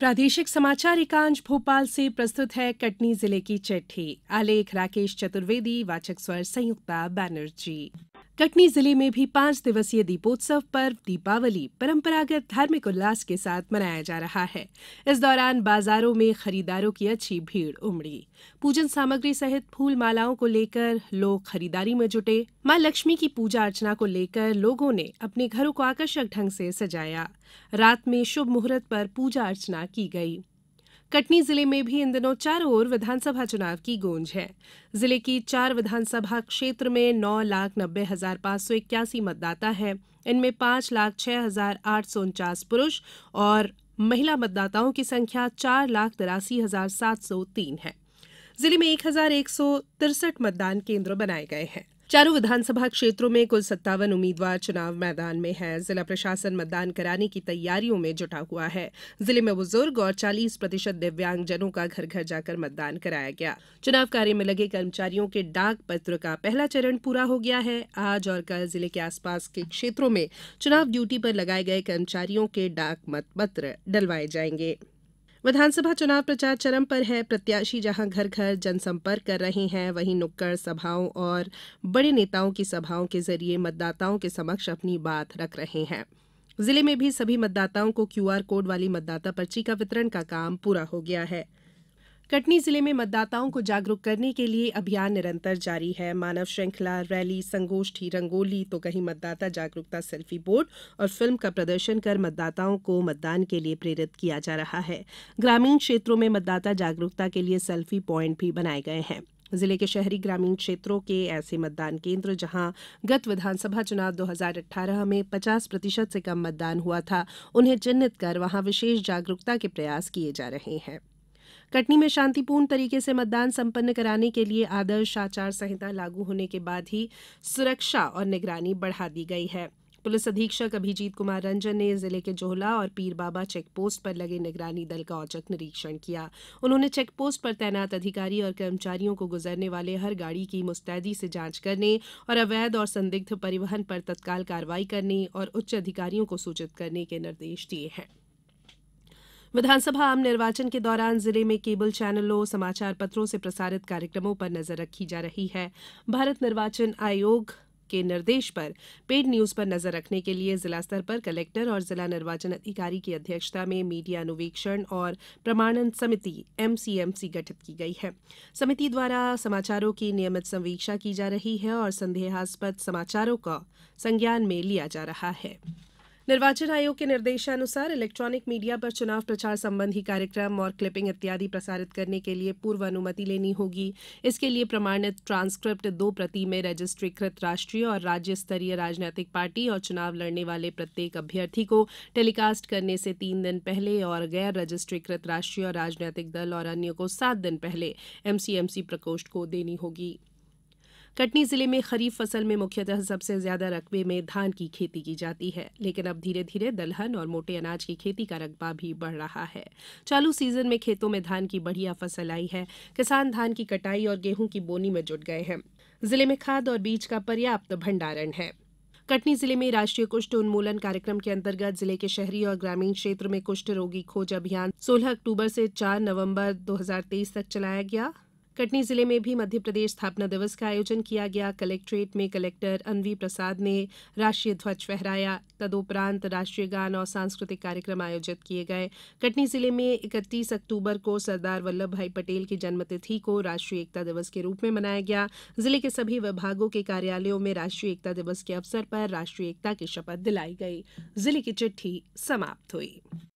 प्रादेशिक समाचार एकांश भोपाल से प्रस्तुत है कटनी जिले की चिट्ठी आलेख राकेश चतुर्वेदी वाचक स्वर संयुक्ता बैनर्जी कटनी जिले में भी पांच दिवसीय दीपोत्सव पर्व दीपावली परंपरागत धार्मिक उल्लास के साथ मनाया जा रहा है इस दौरान बाजारों में खरीदारों की अच्छी भीड़ उमड़ी पूजन सामग्री सहित फूल मालाओं को लेकर लोग खरीदारी में जुटे मां लक्ष्मी की पूजा अर्चना को लेकर लोगों ने अपने घरों को आकर्षक ढंग से सजाया रात में शुभ मुहूर्त पर पूजा अर्चना की गई कटनी जिले में भी इन दिनों चारों ओर विधानसभा चुनाव की गूंज है जिले की चार विधानसभा क्षेत्र में नौ लाख नब्बे हजार पाँच सौ इक्यासी मतदाता है इनमें पाँच लाख छह हजार आठ सौ उनचास पुरुष और महिला मतदाताओं की संख्या चार लाख तिरासी हजार सात सौ तीन है जिले में एक हजार एक सौ तिरसठ मतदान केंद्र बनाए गए हैं चारों विधानसभा क्षेत्रों में कुल सत्तावन उम्मीदवार चुनाव मैदान में हैं जिला प्रशासन मतदान कराने की तैयारियों में जुटा हुआ है जिले में बुजुर्ग और 40 प्रतिशत दिव्यांगजनों का घर घर जाकर मतदान कराया गया चुनाव कार्य में लगे कर्मचारियों के डाक पत्र का पहला चरण पूरा हो गया है आज और कल जिले के आसपास के क्षेत्रों में चुनाव ड्यूटी पर लगाए गए कर्मचारियों के डाक मतपत्र डलवाए जाएंगे विधानसभा चुनाव प्रचार चरम पर है प्रत्याशी जहां घर घर जनसंपर्क कर रहे हैं वहीं नुक्कड़ सभाओं और बड़े नेताओं की सभाओं के जरिए मतदाताओं के समक्ष अपनी बात रख रहे हैं जिले में भी सभी मतदाताओं को क्यूआर कोड वाली मतदाता पर्ची का वितरण का काम पूरा हो गया है कटनी जिले में मतदाताओं को जागरूक करने के लिए अभियान निरंतर जारी है मानव श्रृंखला रैली संगोष्ठी रंगोली तो कहीं मतदाता जागरूकता सेल्फी बोर्ड और फिल्म का प्रदर्शन कर मतदाताओं को मतदान के लिए प्रेरित किया जा रहा है ग्रामीण क्षेत्रों में मतदाता जागरूकता के लिए सेल्फी पॉइंट भी बनाए गए हैं जिले के शहरी ग्रामीण क्षेत्रों के ऐसे मतदान केंद्र जहां गत विधानसभा चुनाव 2018 में 50 प्रतिशत से कम मतदान हुआ था उन्हें चिन्हित कर वहां विशेष जागरूकता के प्रयास किए जा रहे हैं कटनी में शांतिपूर्ण तरीके से मतदान संपन्न कराने के लिए आदर्श आचार संहिता लागू होने के बाद ही सुरक्षा और निगरानी बढ़ा दी गई है पुलिस अधीक्षक अभिजीत कुमार रंजन ने जिले के जोहला और पीर बाबा चेक पोस्ट पर लगे निगरानी दल का औचक निरीक्षण किया उन्होंने चेक पोस्ट पर तैनात अधिकारी और कर्मचारियों को गुजरने वाले हर गाड़ी की मुस्तैदी से जांच करने और अवैध और संदिग्ध परिवहन पर तत्काल कार्रवाई करने और उच्च अधिकारियों को सूचित करने के निर्देश दिए हैं विधानसभा आम निर्वाचन के दौरान जिले में केबल चैनलों समाचार पत्रों से प्रसारित कार्यक्रमों पर नजर रखी जा रही है भारत निर्वाचन आयोग के निर्देश पर पेड न्यूज पर नजर रखने के लिए जिला स्तर पर कलेक्टर और जिला निर्वाचन अधिकारी की अध्यक्षता में मीडिया अनुवेक्षण और प्रमाणन समिति एमसीएमसी गठित की गई है समिति द्वारा समाचारों की नियमित समीक्षा की जा रही है और संदेहास्पद समाचारों का संज्ञान में लिया जा रहा है निर्वाचन आयोग के निर्देशानुसार इलेक्ट्रॉनिक मीडिया पर चुनाव प्रचार संबंधी कार्यक्रम और क्लिपिंग इत्यादि प्रसारित करने के लिए पूर्व अनुमति लेनी होगी इसके लिए प्रमाणित ट्रांसक्रिप्ट दो प्रति में रजिस्ट्रीकृत राष्ट्रीय और राज्य स्तरीय राजनीतिक पार्टी और चुनाव लड़ने वाले प्रत्येक अभ्यर्थी को टेलीकास्ट करने से तीन दिन पहले और गैर रजिस्ट्रीकृत राष्ट्रीय और राजनीतिक दल और अन्य को सात दिन पहले एमसीएमसी प्रकोष्ठ को देनी होगी कटनी जिले में खरीफ फसल में मुख्यतः सबसे ज्यादा रकबे में धान की खेती की जाती है लेकिन अब धीरे धीरे दलहन और मोटे अनाज की खेती का रकबा भी बढ़ रहा है चालू सीजन में खेतों में धान की बढ़िया फसल आई है किसान धान की कटाई और गेहूं की बोनी में जुट गए हैं जिले में खाद और बीज का पर्याप्त भंडारण है कटनी जिले में राष्ट्रीय कुष्ठ उन्मूलन कार्यक्रम के अंतर्गत जिले के शहरी और ग्रामीण क्षेत्र में कुष्ठ रोगी खोज अभियान 16 अक्टूबर से 4 नवंबर 2023 तक चलाया गया कटनी जिले में भी मध्यप्रदेश स्थापना दिवस का आयोजन किया गया कलेक्ट्रेट में कलेक्टर अनवी प्रसाद ने राष्ट्रीय ध्वज फहराया तदोपरांत राष्ट्रीय गान और सांस्कृतिक कार्यक्रम आयोजित किए गए कटनी जिले में इकतीस अक्टूबर को सरदार वल्लभ भाई पटेल की जन्मतिथि को राष्ट्रीय एकता दिवस के रूप में मनाया गया जिले के सभी विभागों के कार्यालयों में राष्ट्रीय एकता दिवस के अवसर पर राष्ट्रीय एकता की शपथ दिलाई गई जिले की चिट्ठी समाप्त हुई